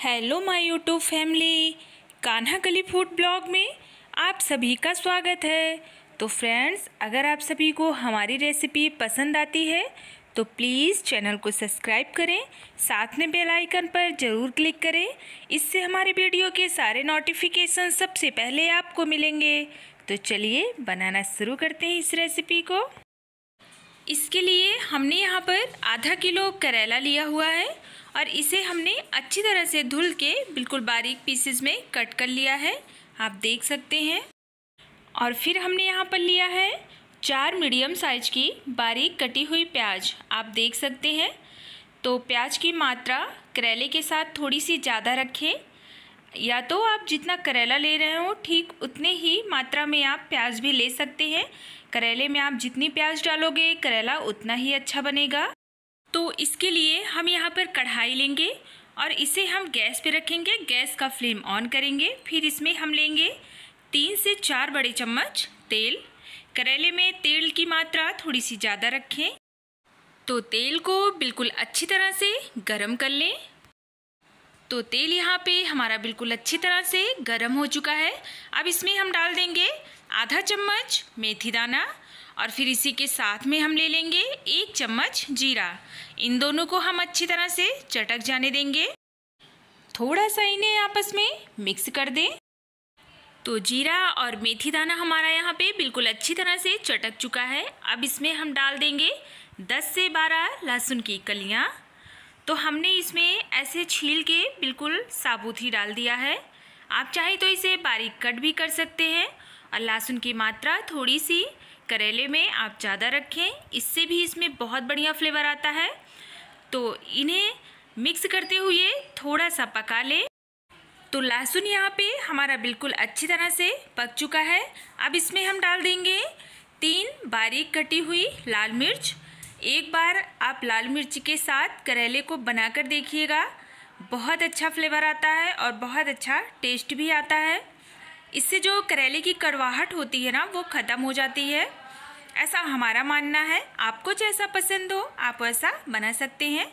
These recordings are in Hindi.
hello my YouTube family Kanha गली फूड ब्लॉग में आप सभी का स्वागत है तो फ्रेंड्स अगर आप सभी को हमारी रेसिपी पसंद आती है तो प्लीज़ चैनल को सब्सक्राइब करें साथ में बेल आइकन पर ज़रूर क्लिक करें इससे हमारे वीडियो के सारे नोटिफिकेशन सबसे पहले आपको मिलेंगे तो चलिए बनाना शुरू करते हैं इस रेसिपी को इसके लिए हमने यहाँ पर आधा किलो करेला लिया हुआ है और इसे हमने अच्छी तरह से धुल के बिल्कुल बारीक पीसेस में कट कर लिया है आप देख सकते हैं और फिर हमने यहाँ पर लिया है चार मीडियम साइज की बारीक कटी हुई प्याज आप देख सकते हैं तो प्याज की मात्रा करेले के साथ थोड़ी सी ज़्यादा रखें या तो आप जितना करेला ले रहे हो ठीक उतने ही मात्रा में आप प्याज भी ले सकते हैं करेले में आप जितनी प्याज डालोगे करेला उतना ही अच्छा बनेगा तो इसके लिए हम यहाँ पर कढ़ाई लेंगे और इसे हम गैस पे रखेंगे गैस का फ्लेम ऑन करेंगे फिर इसमें हम लेंगे तीन से चार बड़े चम्मच तेल करेले में तेल की मात्रा थोड़ी सी ज़्यादा रखें तो तेल को बिल्कुल अच्छी तरह से गरम कर लें तो तेल यहाँ पे हमारा बिल्कुल अच्छी तरह से गर्म हो चुका है अब इसमें हम डाल देंगे आधा चम्मच मेथी दाना और फिर इसी के साथ में हम ले लेंगे एक चम्मच जीरा इन दोनों को हम अच्छी तरह से चटक जाने देंगे थोड़ा सा इन्हें आपस में मिक्स कर दें तो जीरा और मेथी दाना हमारा यहाँ पे बिल्कुल अच्छी तरह से चटक चुका है अब इसमें हम डाल देंगे 10 से 12 लहसुन की कलियाँ तो हमने इसमें ऐसे छील के बिल्कुल साबुत ही डाल दिया है आप चाहे तो इसे बारीक कट भी कर सकते हैं और लहसुन की मात्रा थोड़ी सी करेले में आप ज़्यादा रखें इससे भी इसमें बहुत बढ़िया फ्लेवर आता है तो इन्हें मिक्स करते हुए थोड़ा सा पका लें तो लहसुन यहाँ पे हमारा बिल्कुल अच्छी तरह से पक चुका है अब इसमें हम डाल देंगे तीन बारीक कटी हुई लाल मिर्च एक बार आप लाल मिर्च के साथ करेले को बनाकर देखिएगा बहुत अच्छा फ्लेवर आता है और बहुत अच्छा टेस्ट भी आता है इससे जो करेले की कड़वाहट होती है ना वो ख़त्म हो जाती है ऐसा हमारा मानना है आपको जैसा पसंद हो आप वैसा बना सकते हैं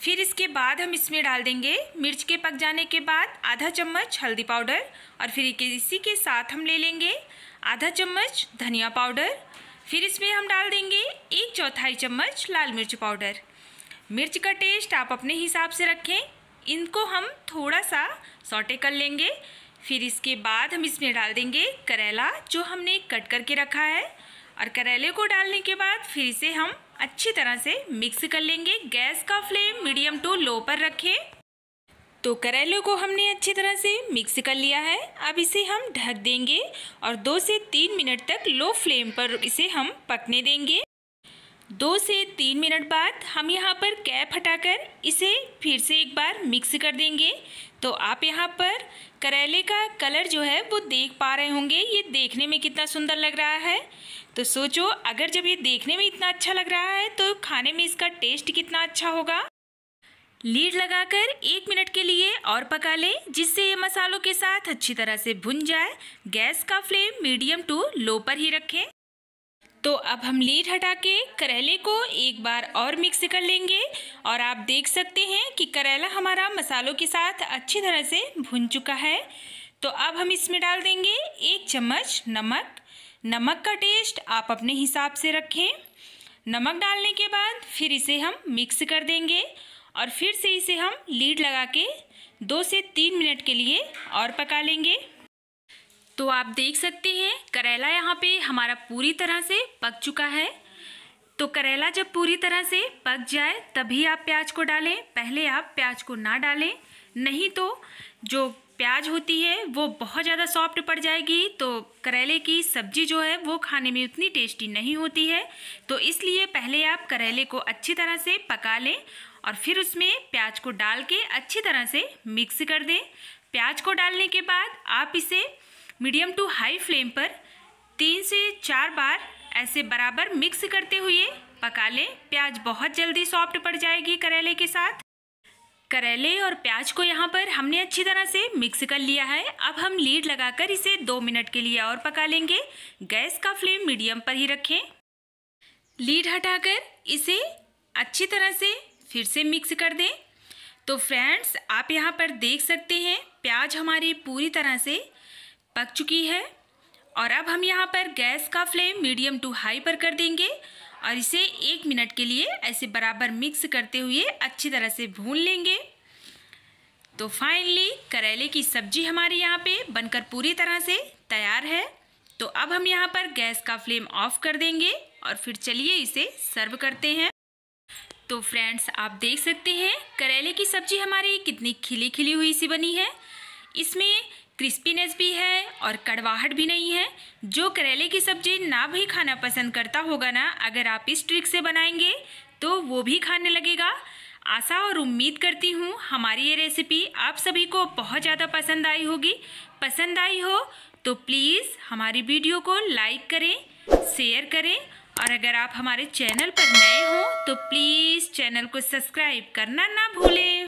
फिर इसके बाद हम इसमें डाल देंगे मिर्च के पक जाने के बाद आधा चम्मच हल्दी पाउडर और फिर इसी के साथ हम ले लेंगे आधा चम्मच धनिया पाउडर फिर इसमें हम डाल देंगे एक चौथाई चम्मच लाल मिर्च पाउडर मिर्च का टेस्ट आप अपने हिसाब से रखें इनको हम थोड़ा सा सॉटे कर लेंगे फिर इसके बाद हम इसमें डाल देंगे करेला जो हमने कट करके रखा है और करेले को डालने के बाद फिर इसे हम अच्छी तरह से मिक्स कर लेंगे गैस का फ्लेम मीडियम टू लो पर रखें तो करेले को हमने अच्छी तरह से मिक्स कर लिया है अब इसे हम ढक देंगे और दो से तीन मिनट तक लो फ्लेम पर इसे हम पकने देंगे दो से तीन मिनट बाद हम यहाँ पर कैप हटाकर इसे फिर से एक बार मिक्स कर देंगे तो आप यहाँ पर करेले का कलर जो है वो देख पा रहे होंगे ये देखने में कितना सुंदर लग रहा है तो सोचो अगर जब ये देखने में इतना अच्छा लग रहा है तो खाने में इसका टेस्ट कितना अच्छा होगा लीड लगाकर एक मिनट के लिए और पका लें जिससे ये मसालों के साथ अच्छी तरह से भुन जाए गैस का फ्लेम मीडियम टू लो पर ही रखें तो अब हम लीड हटा के करेले को एक बार और मिक्स कर लेंगे और आप देख सकते हैं कि करेला हमारा मसालों के साथ अच्छी तरह से भुन चुका है तो अब हम इसमें डाल देंगे एक चम्मच नमक नमक का टेस्ट आप अपने हिसाब से रखें नमक डालने के बाद फिर इसे हम मिक्स कर देंगे और फिर से इसे हम लीड लगा के दो से तीन मिनट के लिए और पका लेंगे तो आप देख सकते हैं करेला यहाँ पे हमारा पूरी तरह से पक चुका है तो करेला जब पूरी तरह से पक जाए तभी आप प्याज को डालें पहले आप प्याज को ना डालें नहीं तो जो प्याज होती है वो बहुत ज़्यादा सॉफ्ट पड़ जाएगी तो करेले की सब्जी जो है वो खाने में उतनी टेस्टी नहीं होती है तो इसलिए पहले आप करेले को अच्छी तरह से पका लें और फिर उसमें प्याज को डाल के अच्छी तरह से मिक्स कर दें प्याज को डालने के बाद आप इसे मीडियम टू हाई फ्लेम पर तीन से चार बार ऐसे बराबर मिक्स करते हुए पका लें प्याज बहुत जल्दी सॉफ्ट पड़ जाएगी करेले के साथ करेले और प्याज को यहाँ पर हमने अच्छी तरह से मिक्स कर लिया है अब हम लीड लगाकर इसे दो मिनट के लिए और पका लेंगे गैस का फ्लेम मीडियम पर ही रखें लीड हटाकर इसे अच्छी तरह से फिर से मिक्स कर दें तो फ्रेंड्स आप यहाँ पर देख सकते हैं प्याज हमारी पूरी तरह से पक चुकी है और अब हम यहाँ पर गैस का फ्लेम मीडियम टू हाई पर कर देंगे और इसे एक मिनट के लिए ऐसे बराबर मिक्स करते हुए अच्छी तरह से भून लेंगे तो फाइनली करेले की सब्जी हमारे यहाँ पे बनकर पूरी तरह से तैयार है तो अब हम यहाँ पर गैस का फ्लेम ऑफ कर देंगे और फिर चलिए इसे सर्व करते हैं तो फ्रेंड्स आप देख सकते हैं करेले की सब्जी हमारी कितनी खिली खिली हुई सी बनी है इसमें क्रिस्पीनेस भी है और कड़वाहट भी नहीं है जो करेले की सब्जी ना भी खाना पसंद करता होगा ना अगर आप इस ट्रिक से बनाएंगे तो वो भी खाने लगेगा आशा और उम्मीद करती हूँ हमारी ये रेसिपी आप सभी को बहुत ज़्यादा पसंद आई होगी पसंद आई हो तो प्लीज़ हमारी वीडियो को लाइक करें शेयर करें और अगर आप हमारे चैनल पर नए हों तो प्लीज़ चैनल को सब्सक्राइब करना ना भूलें